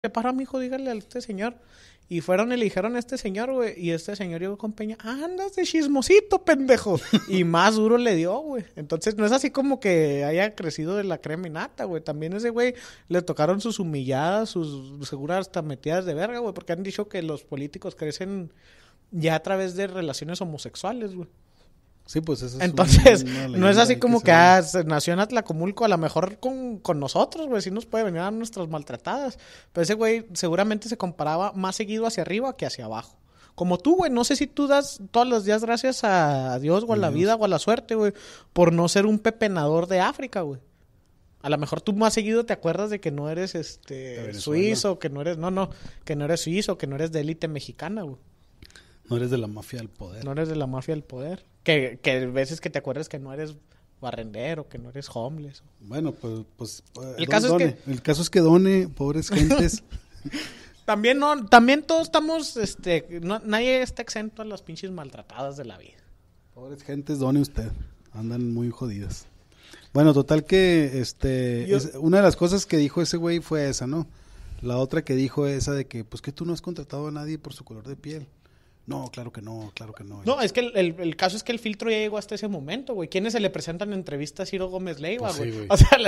Se para mi hijo, dígale a este señor. Y fueron eligieron a este señor, güey. Y este señor llegó con Peña, andas de chismosito, pendejo. y más duro le dio, güey. Entonces no es así como que haya crecido de la crema nata, güey. También ese güey le tocaron sus humilladas, sus seguras hasta metidas de verga, güey. Porque han dicho que los políticos crecen ya a través de relaciones homosexuales, güey. Sí, pues eso es Entonces, no es así como que, ah, nació en Atlacomulco, a lo mejor con, con nosotros, güey, sí nos puede venir a nuestras maltratadas. Pero ese güey seguramente se comparaba más seguido hacia arriba que hacia abajo. Como tú, güey, no sé si tú das todos los días gracias a Dios o a la vida o a la suerte, güey, por no ser un pepenador de África, güey. A lo mejor tú más seguido te acuerdas de que no eres este suizo, que no eres, no, no, que no eres suizo, que no eres de élite mexicana, güey. No eres de la mafia del poder. No eres de la mafia del poder. Que, que veces que te acuerdas que no eres barrendero, que no eres homeless. Bueno, pues... pues eh, el, caso es que... el caso es que done, pobres gentes. también no, también todos estamos, este, nadie está exento a las pinches maltratadas de la vida. Pobres gentes, done usted. Andan muy jodidas. Bueno, total que, este, una de las cosas que dijo ese güey fue esa, ¿no? La otra que dijo esa de que, pues que tú no has contratado a nadie por su color de piel. No, claro que no, claro que no. No, es que el, caso es que el filtro ya llegó hasta ese momento, güey. ¿Quiénes se le presentan en entrevistas a Ciro Gómez Leiva, pues güey? o sea,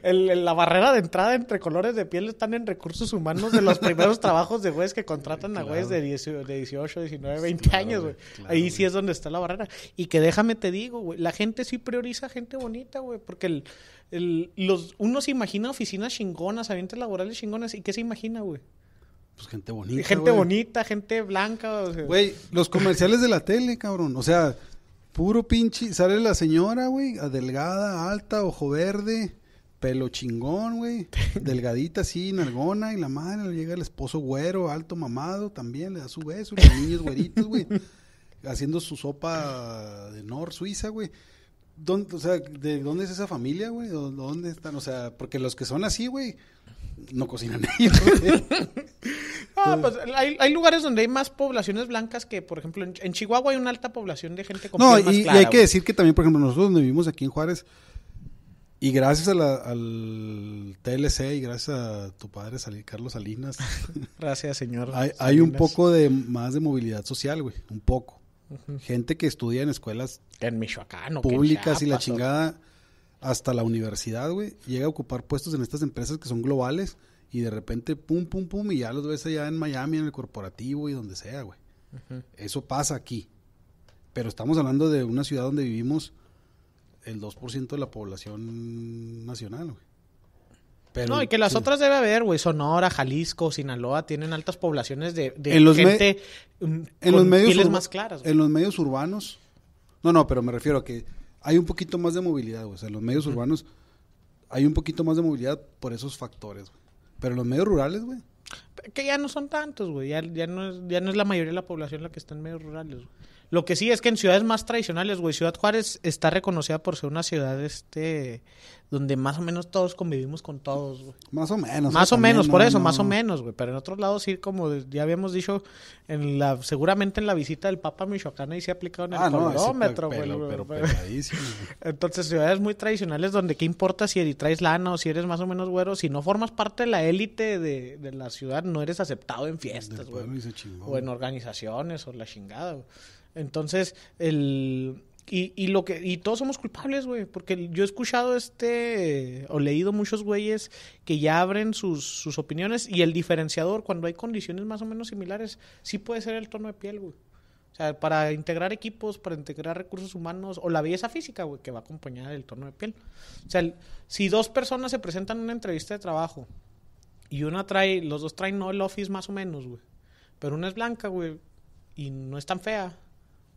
la, barrera de entrada entre colores de piel están en recursos humanos de los primeros trabajos de güeyes que contratan a güeyes de, de 18, 19, 20 años, güey. Ahí sí es donde está la barrera. Y que déjame te digo, güey, la gente sí prioriza gente bonita, güey, porque el... los, uno se imagina oficinas chingonas, ambientes laborales chingonas, ¿y qué se imagina, güey? pues, gente bonita. Gente bonita, gente blanca. Güey, los comerciales de la tele, cabrón. O sea, puro pinche. Sale la señora, güey, delgada, alta, ojo verde, pelo chingón, güey. delgadita, así, nargona Y la madre llega el esposo güero, alto, mamado también, le da su beso. los niños güeritos, güey. haciendo su sopa de Nor Suiza, güey o sea, ¿de dónde es esa familia, güey? ¿Dónde están? O sea, porque los que son así, güey, no cocinan ellos. Ah, pues, hay, hay, lugares donde hay más poblaciones blancas que, por ejemplo, en, Chihuahua hay una alta población de gente con No, y, más clara, y, hay que decir que también, por ejemplo, nosotros donde vivimos aquí en Juárez, y gracias al TLC y gracias a tu padre, Carlos Salinas. gracias, señor. hay, hay un poco de más de movilidad social, güey, un poco. Gente que estudia en escuelas en Michoacán, públicas y la chingada hasta la universidad, güey, llega a ocupar puestos en estas empresas que son globales y de repente pum, pum, pum, y ya los ves allá en Miami, en el corporativo y donde sea, güey. Eso pasa aquí. Pero estamos hablando de una ciudad donde vivimos el 2% de la población nacional, güey no, y que las otras debe haber, güey. Sonora, Jalisco, Sinaloa tienen altas poblaciones de, gente en los mm, medios más claras. En los medios urbanos. No, no, pero me refiero a que hay un poquito más de movilidad, güey. O sea, en los medios urbanos hay un poquito más de movilidad por esos factores, güey. Pero en los medios rurales, güey. Que ya no son tantos, güey. Ya, no ya no es la mayoría de la población la que está en medios rurales, güey. Lo que sí es que en ciudades más tradicionales, güey, Ciudad Juárez está reconocida por ser una ciudad este donde más o menos todos convivimos con todos, güey. Más o menos. Más o menos, por eso, más o menos, güey. Pero en otros lados sí, como ya habíamos dicho, en la, seguramente en la visita del Papa Michoacán ahí se ha aplicado en el ah, cronómetro, güey. Entonces, ciudades muy tradicionales donde qué importa si traes lana o si eres más o menos güero, si no formas parte de la élite de, de la ciudad, no eres aceptado en fiestas, güey. O en organizaciones o la chingada, güey. Entonces, el... Y, lo que y todos somos culpables, güey, porque yo he escuchado este o leído muchos güeyes que ya abren sus, opiniones y el diferenciador cuando hay condiciones más o menos similares sí puede ser el tono de piel, güey. O sea, para integrar equipos, para integrar recursos humanos o la belleza física, güey, que va a acompañar del tono de piel. O sea, si dos personas se presentan en una entrevista de trabajo y una trae, los dos traen no el office más o menos, güey, pero una es blanca, güey, y no es tan fea,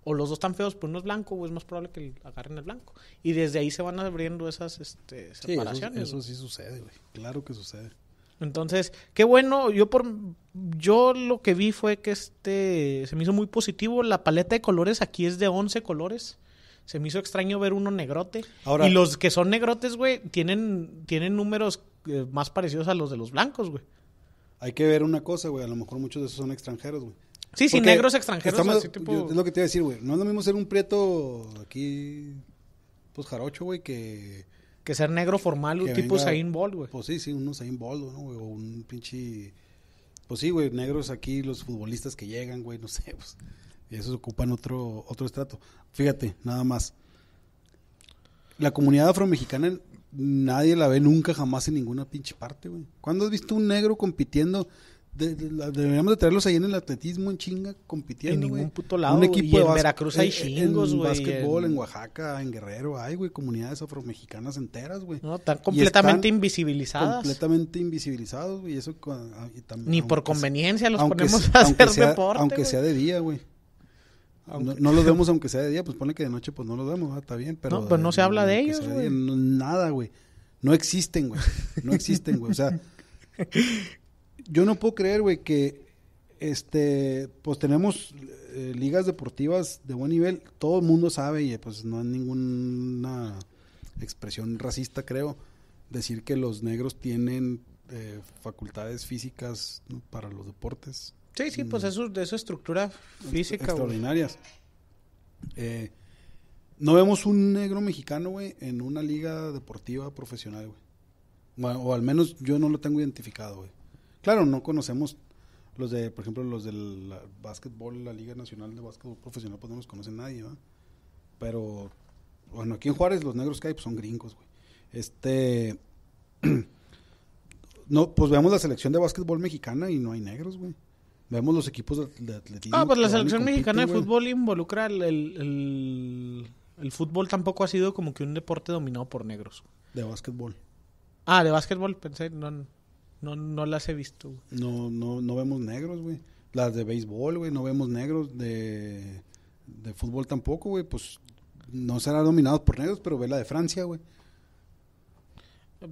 o los dos están feos, pues uno es blanco, o es más probable que agarren el blanco. Y desde ahí se van abriendo esas este, separaciones. eso, sí sucede, güey. Claro que sucede. Entonces, qué bueno, yo por yo lo que vi fue que este se me hizo muy positivo la paleta de colores aquí es de 11 colores. Se me hizo extraño ver uno negrote. y los que son negrotes, güey, tienen tienen números eh, más parecidos a los de los blancos, güey. Hay que ver una cosa, güey, a lo mejor muchos de esos son extranjeros, güey Sí, sí, negros extranjeros. así, tipo... es lo que te iba a decir, güey. No es lo mismo ser un prieto aquí, pues jarocho, güey, que. Que ser negro formal, un tipo Zayn Ball, güey. Pues sí, sí, uno Zayn Bold, ¿no, güey? O un pinche. Pues sí, güey, negros aquí, los futbolistas que llegan, güey, no sé, pues. Y esos ocupan otro, otro estrato. Fíjate, nada más. La comunidad afromexicana nadie la ve nunca jamás en ninguna pinche parte, güey. ¿Cuándo has visto un negro compitiendo deberíamos de traerlos ahí en el atletismo en chinga compitiendo. En ningún puto lado. y en Veracruz hay eh, chingos, güey. En básquetbol, en... Oaxaca, en Guerrero, hay, güey, comunidades afromexicanas enteras, güey. No, están completamente invisibilizadas. Completamente invisibilizados, güey. Eso ah, también, Ni por conveniencia los ponemos a hacer deporte. Aunque sea de día, güey. No, los vemos aunque sea de día, pues pone que de noche pues no los vemos, está bien, pero... No, pues no se habla de ellos, nada, güey. No existen, güey. No existen, güey. O sea, yo no puedo creer, güey, que este, pues tenemos eh, ligas deportivas de buen nivel, todo el mundo sabe y pues no hay ninguna expresión racista, creo, decir que los negros tienen eh, facultades físicas para los deportes. Sí, sí, pues mm. eso de esa estructura física. Extraordinarias. Eh, no vemos un negro mexicano, güey, en una liga deportiva profesional, güey. o al menos yo no lo tengo identificado, güey. Claro, no conocemos los de, por ejemplo, los del básquetbol, la Liga Nacional de Básquetbol Profesional, pues no los conoce nadie, ¿va? Pero, bueno, aquí en Juárez los negros que hay pues, son gringos, güey. Este, no, pues veamos la selección de básquetbol mexicana y no hay negros, güey. Veamos los equipos de, atletismo. Ah, pues la selección mexicana de fútbol involucra el, el, el, fútbol tampoco ha sido como que un deporte dominado por negros. De básquetbol. Ah, de básquetbol, pensé, no. No, no las he visto. No, no, no vemos negros, güey. Las de béisbol, güey, no vemos negros. De, fútbol tampoco, güey. Pues no serán dominados por negros, pero ve la de Francia, güey.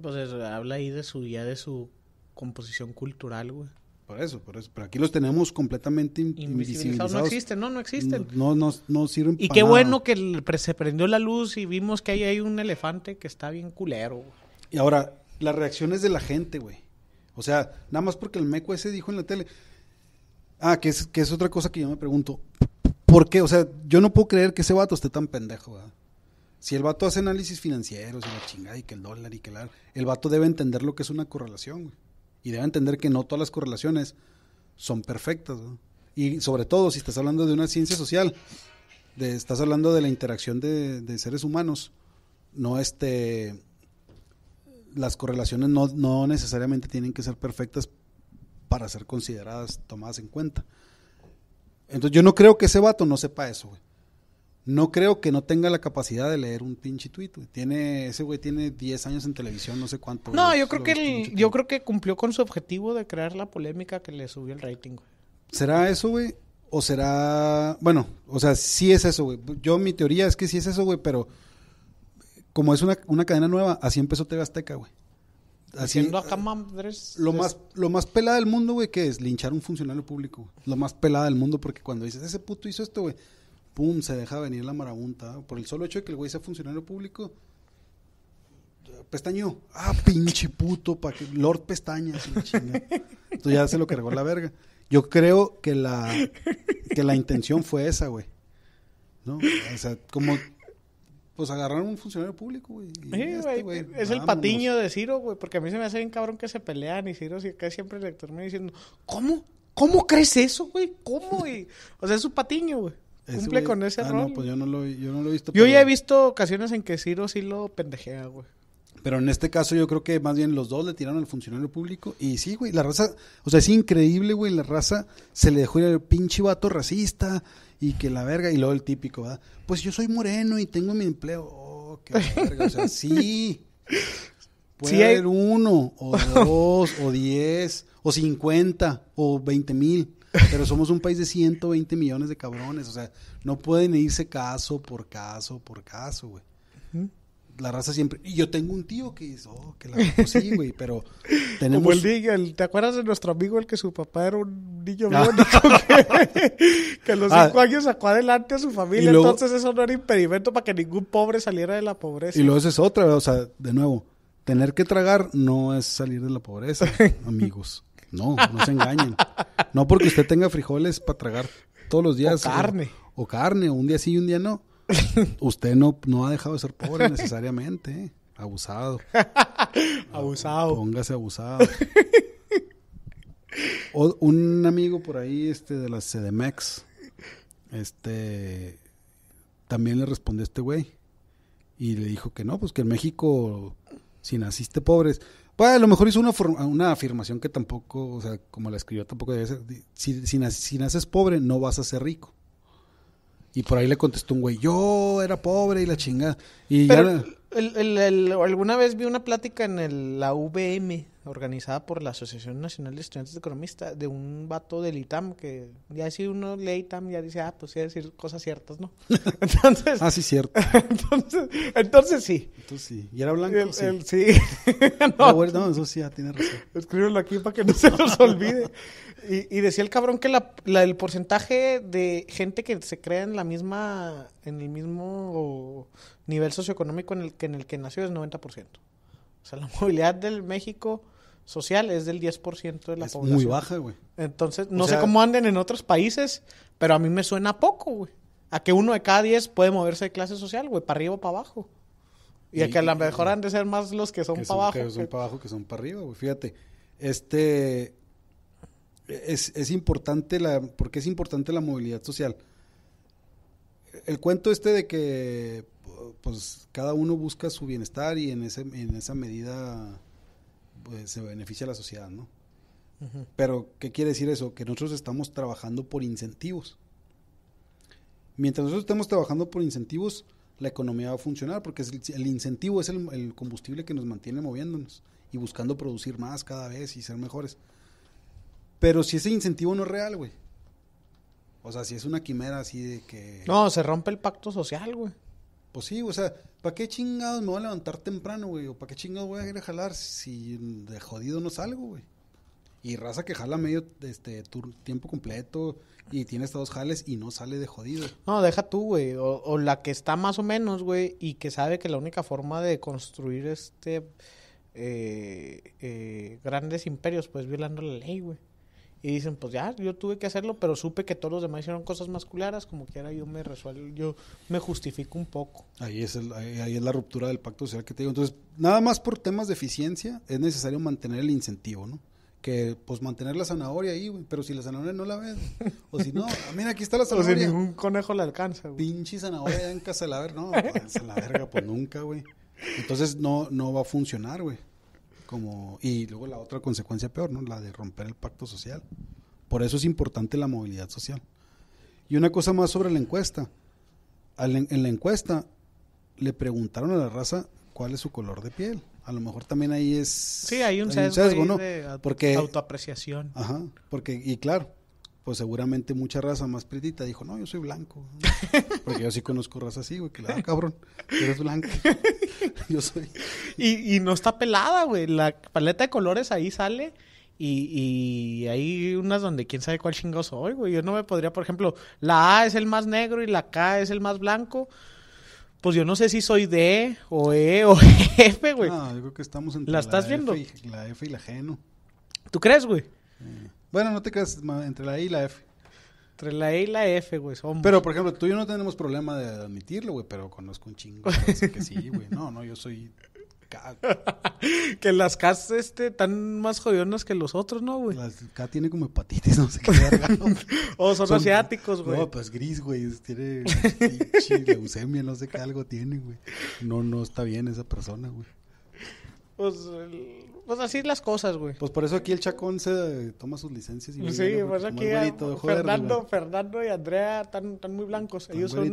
Pues habla ahí de su, ya de su composición cultural, güey. Por eso, por eso. Pero aquí los tenemos completamente invisibilizados. No existen, no, no existen. No, no, no, sirven Y qué bueno que se prendió la luz y vimos que ahí hay un elefante que está bien culero. Güey. Y ahora, las reacciones de la gente, güey. O sea, nada más porque el meco ese dijo en la tele. Ah, que es, que es otra cosa que yo me pregunto. ¿Por qué? O sea, yo no puedo creer que ese vato esté tan pendejo, Si el vato hace análisis financieros y la chingada y que el dólar y que la... El vato debe entender lo que es una correlación, güey. Y debe entender que no todas las correlaciones son perfectas, Y sobre todo si estás hablando de una ciencia social, de, estás hablando de la interacción de, de seres humanos, no este las correlaciones no, necesariamente tienen que ser perfectas para ser consideradas, tomadas en cuenta. Entonces yo no creo que ese vato no sepa eso, güey. No creo que no tenga la capacidad de leer un pinche tweet, güey. Tiene, ese güey tiene 10 años en televisión, no sé cuánto. No, yo creo que yo creo que cumplió con su objetivo de crear la polémica que le subió el rating, güey. ¿Será eso, güey? ¿O será... Bueno, o sea, sí es eso, güey. Yo mi teoría es que sí es eso, güey, pero como es una, cadena nueva, así empezó TV Azteca, güey. Así, acá, mamadres. lo, Más, lo más pelada del mundo, güey, que es linchar un funcionario público. Lo más pelada del mundo, porque cuando dices, ese puto hizo esto, güey, pum, se deja venir la marabunta. Por el solo hecho de que el güey sea funcionario público, pestañó. Ah, pinche puto, pa que... Lord Pestañas. Entonces ya se lo cargó la verga. Yo creo que la, que la intención fue esa, güey. ¿No? O sea, como pues agarraron un funcionario público, güey. Este es el patiño de Ciro, güey, porque a mí se me hace bien cabrón que se pelean y Ciro siempre le termina diciendo, ¿cómo? ¿Cómo crees eso, güey? ¿Cómo? Y, o sea, es su patiño, güey. Cumple con ese ah, No, pues yo no lo, he visto. Yo ya he visto ocasiones en que Ciro sí lo pendejea, güey. Pero en este caso yo creo que más bien los dos le tiraron al funcionario público. Y sí, güey, la raza, o sea, es increíble, güey, la raza se le dejó ir al pinche vato racista y que la verga, y luego el típico, ¿verdad? Pues yo soy moreno y tengo mi empleo. Oh, qué verga, o sea, sí. Puede haber uno, o dos, o diez, o cincuenta, o veinte mil. Pero somos un país de 120 millones de cabrones. O sea, no pueden irse caso por caso por caso, güey la raza siempre. Y yo tengo un tío que dice, oh, que la sí, güey, pero tenemos. Como el niño, ¿te acuerdas de nuestro amigo el que su papá era un niño ah. Que, a los ah. cinco años sacó adelante a su familia, entonces eso no era impedimento para que ningún pobre saliera de la pobreza. Y luego eso es otra, o sea, de nuevo, tener que tragar no es salir de la pobreza, amigos. No, no se engañen. No porque usted tenga frijoles para tragar todos los días. O carne. O, o carne, un día sí y un día no Usted no, no ha dejado de ser pobre necesariamente, ¿eh? abusado. abusado. Póngase abusado. un amigo por ahí este de la CDMEX este también le respondió a este güey y le dijo que no, pues que en México si naciste pobres, pues a lo mejor hizo una, una afirmación que tampoco, o sea, como la escribió tampoco debe ser, si, si, si naces pobre no vas a ser rico. Y por ahí le contestó un güey, yo era pobre y la chingada. Y ya... el, el, alguna vez vi una plática en la VM organizada por la Asociación Nacional de Estudiantes Economistas, de un vato del ITAM, que ya si uno lee ITAM ya dice, ah, pues sí, decir cosas ciertas, ¿no? Entonces... ah, sí, cierto. entonces, sí. Entonces sí. ¿Y era blanco? sí. no. Ah, eso sí, tiene razón. Escríbelo aquí para que no se nos olvide. Y, y, decía el cabrón que la, el porcentaje de gente que se crea en la misma, en el mismo nivel socioeconómico en el que, en el que nació es 90%. O sea, la movilidad del México social es del 10% de la es población. Muy baja, güey. Entonces, no sé cómo anden en otros países, pero a mí me suena poco, güey. A que uno de cada 10 puede moverse de clase social, güey, para arriba o para abajo. Y, a que a lo mejor han de ser más los que son para abajo. Que son para abajo que son para arriba, güey. Fíjate, este. Es, es importante la. porque es importante la movilidad social? El cuento este de que pues cada uno busca su bienestar y en, ese, en esa medida pues, se beneficia a la sociedad, ¿no? Pero, ¿qué quiere decir eso? Que nosotros estamos trabajando por incentivos. Mientras nosotros estemos trabajando por incentivos, la economía va a funcionar, porque el, incentivo es el, el, combustible que nos mantiene moviéndonos y buscando producir más cada vez y ser mejores. Pero si ese incentivo no es real, güey. O sea, si es una quimera así de que... No, se rompe el pacto social, güey. Pues sí, o sea, ¿para qué chingados me voy a levantar temprano, güey? ¿O para qué chingados voy a ir a jalar si de jodido no salgo, güey? Y raza que jala medio este tiempo completo y tiene estos dos jales y no sale de jodido. No, deja tú, güey. O, la que está más o menos, güey, y que sabe que la única forma de construir este eh, eh, grandes imperios, pues violando la ley, güey. Y dicen, pues ya, yo tuve que hacerlo, pero supe que todos los demás hicieron cosas más como quiera yo me resuelvo, yo me justifico un poco. Ahí es, ahí, es la ruptura del pacto social que te digo. Entonces, nada más por temas de eficiencia, es necesario mantener el incentivo, ¿no? que pues mantener la zanahoria ahí, güey, pero si la zanahoria no la ves, o si no, mira, aquí está la zanahoria. si ningún conejo la alcanza, güey. Pinche zanahoria en casa de la verga, no, en pues, la verga, pues nunca, güey. Entonces no, no va a funcionar, güey y luego la otra consecuencia peor, ¿no? La de romper el pacto social. Por eso es importante la movilidad social. Y una cosa más sobre la encuesta. En la encuesta le preguntaron a la raza cuál es su color de piel. A lo mejor también ahí es. Sí, hay un sesgo, ¿no? de porque, autoapreciación. Ajá, porque, y claro, pues seguramente mucha raza más pretita dijo, no, yo soy blanco. Porque yo sí conozco raza así, güey, que la da cabrón, eres blanco. yo soy. Y, y no está pelada, güey. La paleta de colores ahí sale. Y, hay unas donde quién sabe cuál chingo soy, güey. Yo no me podría, por ejemplo, la A es el más negro y la K es el más blanco. Pues yo no sé si soy D o E o F, güey. No, yo creo que estamos entre ¿La, estás viendo? F la F y la G, ¿no? ¿Tú crees, güey? Bueno, no te quedas entre la E y la F. Entre la E y la F, güey. Somos. Pero, por ejemplo, tú y yo no tenemos problema de admitirlo, güey, pero conozco un chingo. que sí, güey. No, no, yo soy... que las Ks este, están más jodionas que los otros, ¿no, güey? Las K tiene como hepatitis, no sé qué. o son, son, asiáticos, güey. No, pues gris, güey. Tiene leucemia, no sé qué algo tiene, güey. No, no está bien esa persona, güey. Pues pues así las cosas, güey. Pues por eso aquí el Chacón se eh, toma sus licencias. Y sí, por eso aquí Fernando, Fernando y Andrea están, están muy blancos. ellos son,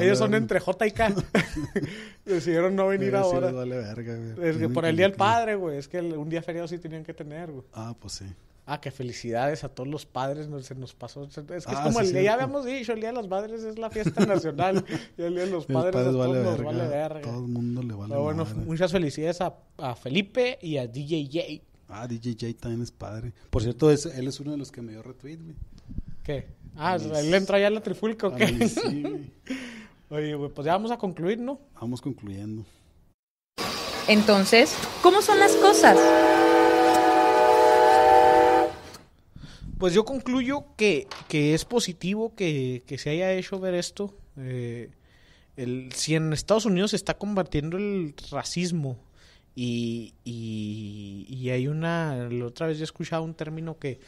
ellos, son entre J y K. Decidieron no venir ahora. Sí les vale verga, güey. Es que por el Día del Padre, güey. Es que un día feriado sí tenían que tener, güey. Ah, pues sí. Ah, que felicidades a todos los padres, se nos pasó. Es que es ah, como el día, ya habíamos dicho, el Día de las Madres es la fiesta nacional y el Día de los Padres, a todos nos vale verga. Todo el mundo le vale Pero bueno, muchas felicidades a, Felipe y a DJ J. Ah, DJ J también es padre. Por cierto, él es uno de los que me dio retweet, güey. ¿Qué? Ah, él entra ya en la trifulca, sí, Oye, güey, pues ya vamos a concluir, ¿no? Vamos concluyendo. Entonces, ¿cómo son las cosas? Pues yo concluyo que, que es positivo que, que, se haya hecho ver esto. Eh, el, si en Estados Unidos se está combatiendo el racismo y, y, hay una, la otra vez yo escuchado un término que,